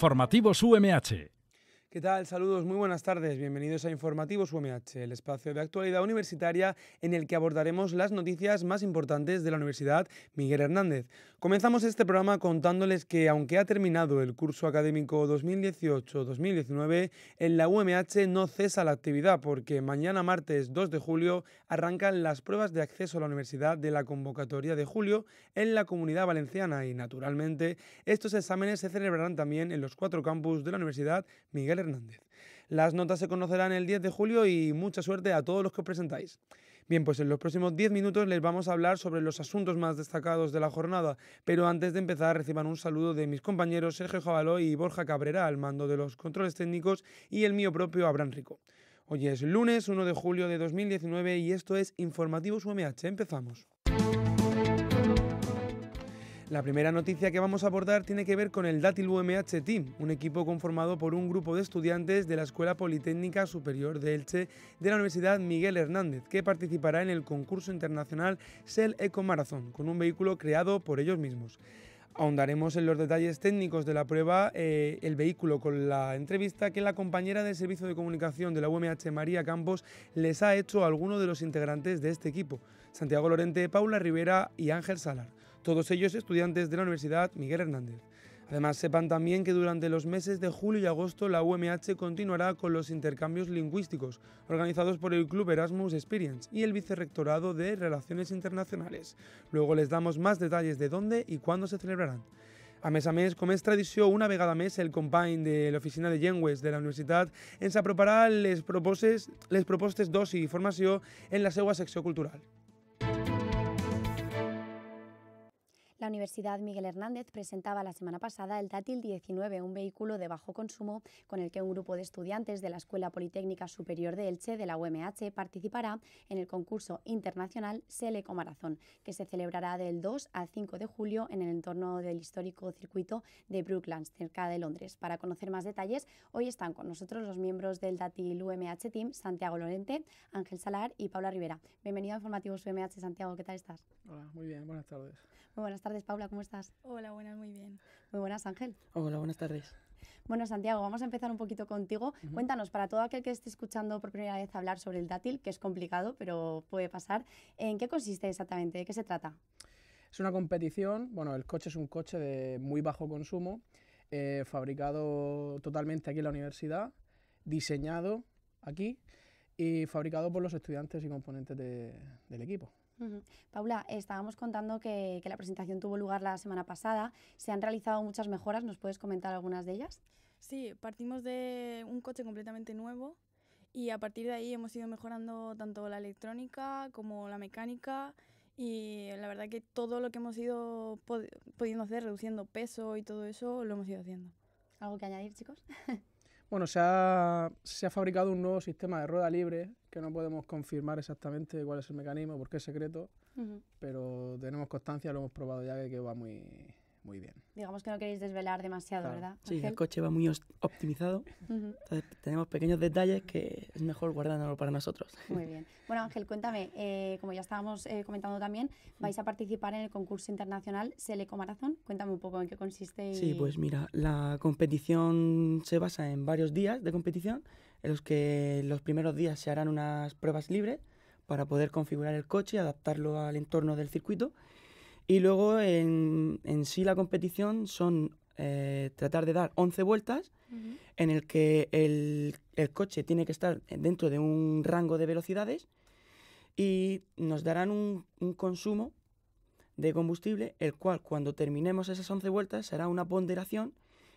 Informativos UMH. ¿Qué tal? Saludos, muy buenas tardes. Bienvenidos a Informativos UMH, el espacio de actualidad universitaria en el que abordaremos las noticias más importantes de la Universidad Miguel Hernández. Comenzamos este programa contándoles que, aunque ha terminado el curso académico 2018-2019, en la UMH no cesa la actividad porque mañana martes 2 de julio arrancan las pruebas de acceso a la universidad de la convocatoria de julio en la comunidad valenciana y, naturalmente, estos exámenes se celebrarán también en los cuatro campus de la Universidad Miguel Hernández. Las notas se conocerán el 10 de julio y mucha suerte a todos los que os presentáis. Bien, pues en los próximos 10 minutos les vamos a hablar sobre los asuntos más destacados de la jornada, pero antes de empezar reciban un saludo de mis compañeros Sergio Javaló y Borja Cabrera al mando de los controles técnicos y el mío propio Abraham Rico. Hoy es lunes 1 de julio de 2019 y esto es Informativos UMH. Empezamos. La primera noticia que vamos a abordar tiene que ver con el Dátil UMH Team, un equipo conformado por un grupo de estudiantes de la Escuela Politécnica Superior de Elche de la Universidad Miguel Hernández, que participará en el concurso internacional Shell Eco Marathon, con un vehículo creado por ellos mismos. Ahondaremos en los detalles técnicos de la prueba, eh, el vehículo con la entrevista que la compañera del servicio de comunicación de la UMH, María Campos, les ha hecho a algunos de los integrantes de este equipo, Santiago Lorente, Paula Rivera y Ángel Salar todos ellos estudiantes de la Universidad Miguel Hernández. Además, sepan también que durante los meses de julio y agosto la UMH continuará con los intercambios lingüísticos organizados por el Club Erasmus Experience y el Vicerrectorado de Relaciones Internacionales. Luego les damos más detalles de dónde y cuándo se celebrarán. A mes a mes, como es tradición, una vegada mes, el compañero de la oficina de llengües de la Universidad ens aproparà les propostes, les propostes dos y formación en la segua sexocultural. cultural. La Universidad Miguel Hernández presentaba la semana pasada el Dátil 19, un vehículo de bajo consumo con el que un grupo de estudiantes de la Escuela Politécnica Superior de Elche de la UMH participará en el concurso internacional Selecomarazón, que se celebrará del 2 al 5 de julio en el entorno del histórico circuito de Brooklands, cerca de Londres. Para conocer más detalles, hoy están con nosotros los miembros del Dátil UMH Team, Santiago Lorente, Ángel Salar y Paula Rivera. Bienvenido a Informativos UMH, Santiago, ¿qué tal estás? Hola, muy bien, buenas tardes. Muy buenas tardes tardes, Paula, ¿cómo estás? Hola, buenas, muy bien. Muy buenas, Ángel. Hola, buenas tardes. Bueno, Santiago, vamos a empezar un poquito contigo. Cuéntanos, para todo aquel que esté escuchando por primera vez hablar sobre el dátil, que es complicado, pero puede pasar, ¿en qué consiste exactamente? ¿De qué se trata? Es una competición, bueno, el coche es un coche de muy bajo consumo, eh, fabricado totalmente aquí en la universidad, diseñado aquí y fabricado por los estudiantes y componentes del equipo. Paula, estábamos contando que, la presentación tuvo lugar la semana pasada. Se han realizado muchas mejoras, ¿nos puedes comentar algunas de ellas? Sí, partimos de un coche completamente nuevo y a partir de ahí hemos ido mejorando tanto la electrónica como la mecánica y la verdad que todo lo que hemos ido pudiendo hacer, reduciendo peso y todo eso, lo hemos ido haciendo. ¿Algo que añadir, chicos? Bueno, se ha, fabricado un nuevo sistema de rueda libre, que no podemos confirmar exactamente cuál es el mecanismo, porque es secreto, pero tenemos constancia, lo hemos probado ya, que va muy, muy bien. Digamos que no queréis desvelar demasiado, ¿verdad? Sí, el coche va muy optimizado. tenemos pequeños detalles que es mejor guardándolo para nosotros. Muy bien. Bueno, Ángel, cuéntame, eh, como ya estábamos eh, comentando también, vais a participar en el concurso internacional Selecomarazón Cuéntame un poco en qué consiste. Sí, pues mira, la competición se basa en varios días de competición, en los que los primeros días se harán unas pruebas libres para poder configurar el coche, y adaptarlo al entorno del circuito y luego en, sí la competición son eh, tratar de dar 11 vueltas en el que el, coche tiene que estar dentro de un rango de velocidades y nos darán un, un consumo de combustible, el cual cuando terminemos esas 11 vueltas será una ponderación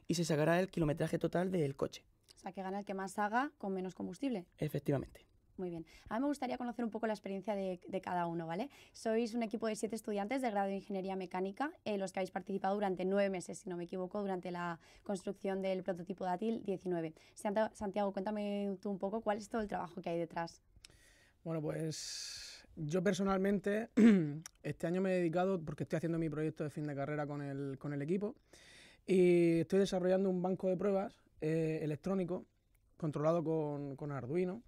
y se sacará el kilometraje total del coche. O sea, que gana el que más haga con menos combustible. Efectivamente. Muy bien. A mí me gustaría conocer un poco la experiencia de, cada uno, ¿vale? Sois un equipo de siete estudiantes de grado de Ingeniería Mecánica, eh, los que habéis participado durante nueve meses, si no me equivoco, durante la construcción del prototipo dátil 19. Santiago, cuéntame tú un poco cuál es todo el trabajo que hay detrás. Bueno, pues yo personalmente este año me he dedicado, porque estoy haciendo mi proyecto de fin de carrera con el, equipo, y estoy desarrollando un banco de pruebas eh, electrónico controlado con, con Arduino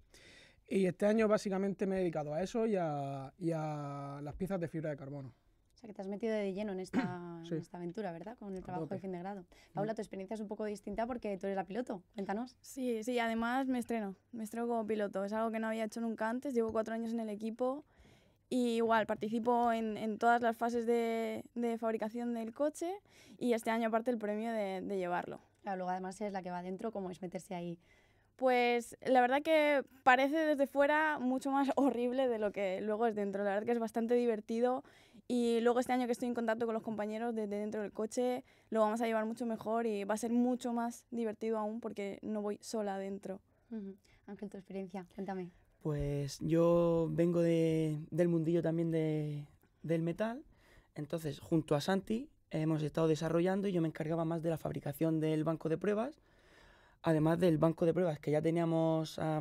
y este año básicamente me he dedicado a eso y a, y a las piezas de fibra de carbono. O sea, que te has metido de lleno en esta, esta aventura, ¿verdad? Con el trabajo de fin de grado. Mm. Paula, tu experiencia es un poco distinta porque tú eres la piloto. Cuéntanos. Sí, sí, además me estreno. Me estreno como piloto. Es algo que no había hecho nunca antes. Llevo cuatro años en el equipo. Y igual, participo en, en todas las fases de, de, fabricación del coche y este año aparte el premio de, de llevarlo. Claro, luego además es la que va adentro, cómo es meterse ahí pues la verdad que parece desde fuera mucho más horrible de lo que luego es dentro. La verdad que es bastante divertido y luego este año que estoy en contacto con los compañeros desde dentro del coche lo vamos a llevar mucho mejor y va a ser mucho más divertido aún porque no voy sola dentro. Ángel, tu experiencia, cuéntame. Pues yo vengo del mundillo también del metal, entonces junto a Santi hemos estado desarrollando y yo me encargaba más de la fabricación del banco de pruebas además del banco de pruebas que ya teníamos a,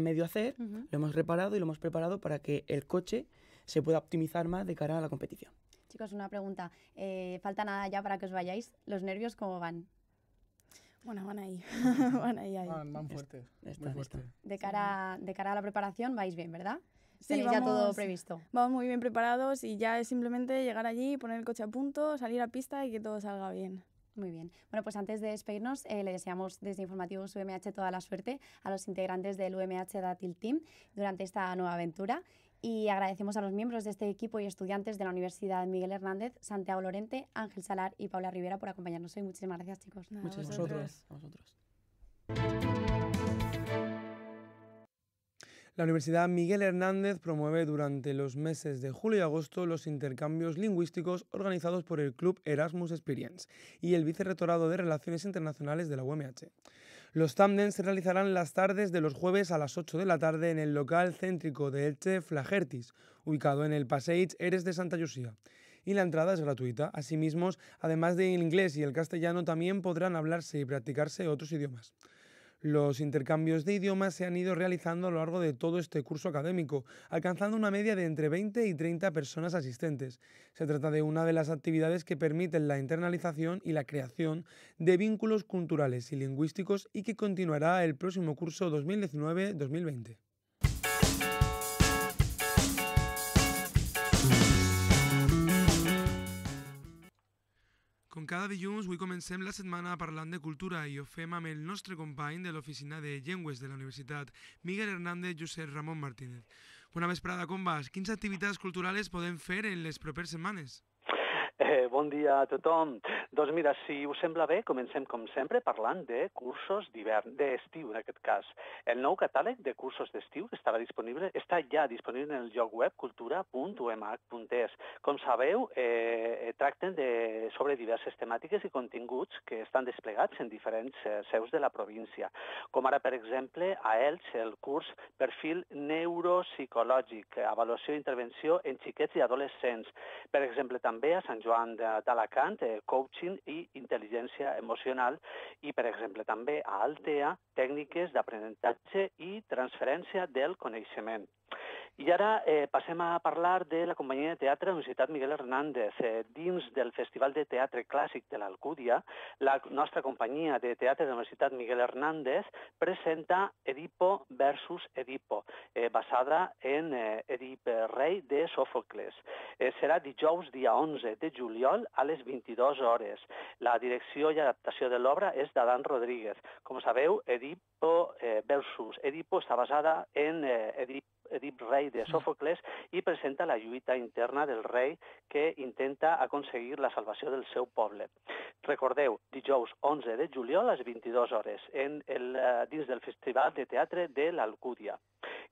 medio hacer, lo hemos reparado y lo hemos preparado para que el coche se pueda optimizar más de cara a la competición. Chicos, una pregunta. Eh, falta nada ya para que os vayáis. ¿Los nervios cómo van? Bueno, van ahí. van ahí, ahí. Van, muy fuerte. De, cara, de cara a la preparación vais bien, ¿verdad? Sí, ya todo previsto. Vamos muy bien preparados y ya es simplemente llegar allí, poner el coche a punto, salir a pista y que todo salga bien. Muy bien. Bueno, pues antes de despedirnos, eh, le deseamos desde Informativos UMH toda la suerte a los integrantes del UMH Datil Team durante esta nueva aventura y agradecemos a los miembros de este equipo y estudiantes de la Universidad Miguel Hernández, Santiago Lorente, Ángel Salar y Paula Rivera por acompañarnos hoy. Muchísimas gracias, chicos. Muchas gracias A vosotros. La Universidad Miguel Hernández promueve durante los meses de julio y agosto los intercambios lingüísticos organizados por el Club Erasmus Experience y el Vicerrectorado de Relaciones Internacionales de la UMH. Los Tamdens se realizarán las tardes de los jueves a las 8 de la tarde en el local céntrico de Elche Flagertis, ubicado en el Paseig Eres de Santa Lucía y la entrada es gratuita. Asimismo, además del inglés y el castellano, también podrán hablarse y practicarse otros idiomas. Los intercambios de idiomas se han ido realizando a lo largo de todo este curso académico, alcanzando una media de entre 20 y 30 personas asistentes. Se trata de una de las actividades que permiten la internalización y la creación de vínculos culturales y lingüísticos y que continuará el próximo curso 2019-2020. Com cada dilluns, avui comencem la setmana parlant de cultura i ho fem amb el nostre company de l'oficina de llengües de la universitat, Miguel Hernández Josep Ramon Martínez. Bona vesprada, com vas? Quines activitats culturals podem fer en les properes setmanes? Eh, bon dia a tothom. Doncs mira, si us sembla bé, comencem com sempre parlant de cursos d'hivern, d'estiu en aquest cas. El nou catàleg de cursos d'estiu estarà disponible, està ja disponible en el lloc web cultura.umac.es. Com sabeu, eh, tracten de, sobre diverses temàtiques i continguts que estan desplegats en diferents eh, seus de la província, com ara, per exemple, a Elx, el curs Perfil Neuropsicològic, Avaluació i Intervenció en Xiquets i Adolescents, per exemple, també a Sant Joan d'Alacant, eh, Coaching i Intel·ligència Emocional, i, per exemple, també a Altea, Tècniques d'aprenentatge i transferència del coneixement. I ara eh, passem a parlar de la companyia de teatre de la Universitat Miguel Hernández. Eh, dins del Festival de Teatre Clàssic de l'Alcúdia, la nostra companyia de teatre de la Universitat Miguel Hernández presenta Edipo versus Edipo, eh, basada en eh, Edip Rei de Sòfocles. Eh, serà dijous, dia 11 de juliol, a les 22 hores. La direcció i adaptació de l'obra és d'Adán Rodríguez. Com sabeu, Edipo eh, versus Edipo està basada en eh, Edipo Edip Rei de Sòfocles i presenta la lluita interna del rei que intenta aconseguir la salvació del seu poble. Recordeu, dijous 11 de juliol a les 22 hores en el, eh, dins del Festival de Teatre de l'Alcúdia.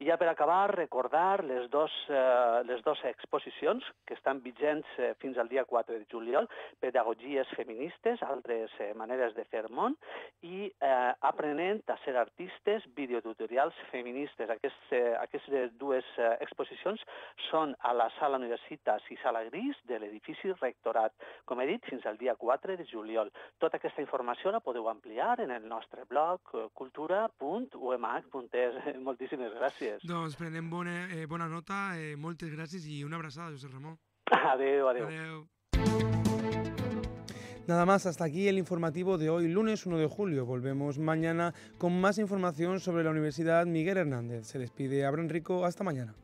I ja per acabar, recordar les, dos, eh, les dues exposicions que estan vigents eh, fins al dia 4 de juliol, Pedagogies feministes, altres eh, maneres de fer món, i eh, Aprenent a ser artistes, videotutorials feministes. Aquests, eh, aquestes dues exposicions són a la Sala Universitas i Sala Gris de l'edifici Rectorat, com he dit, fins al dia 4 de juliol. Tota aquesta informació la podeu ampliar en el nostre blog cultura.umh.es. Moltíssimes gràcies. Nos prenden buena eh, nota, muchas eh, moltes y y una José Ramón. Ramón. Adiós. Nada más, hasta aquí el informativo de hoy, lunes 1 de julio. Volvemos mañana con más información sobre la Universidad Miguel Hernández. Se despide Abraham Rico, hasta mañana.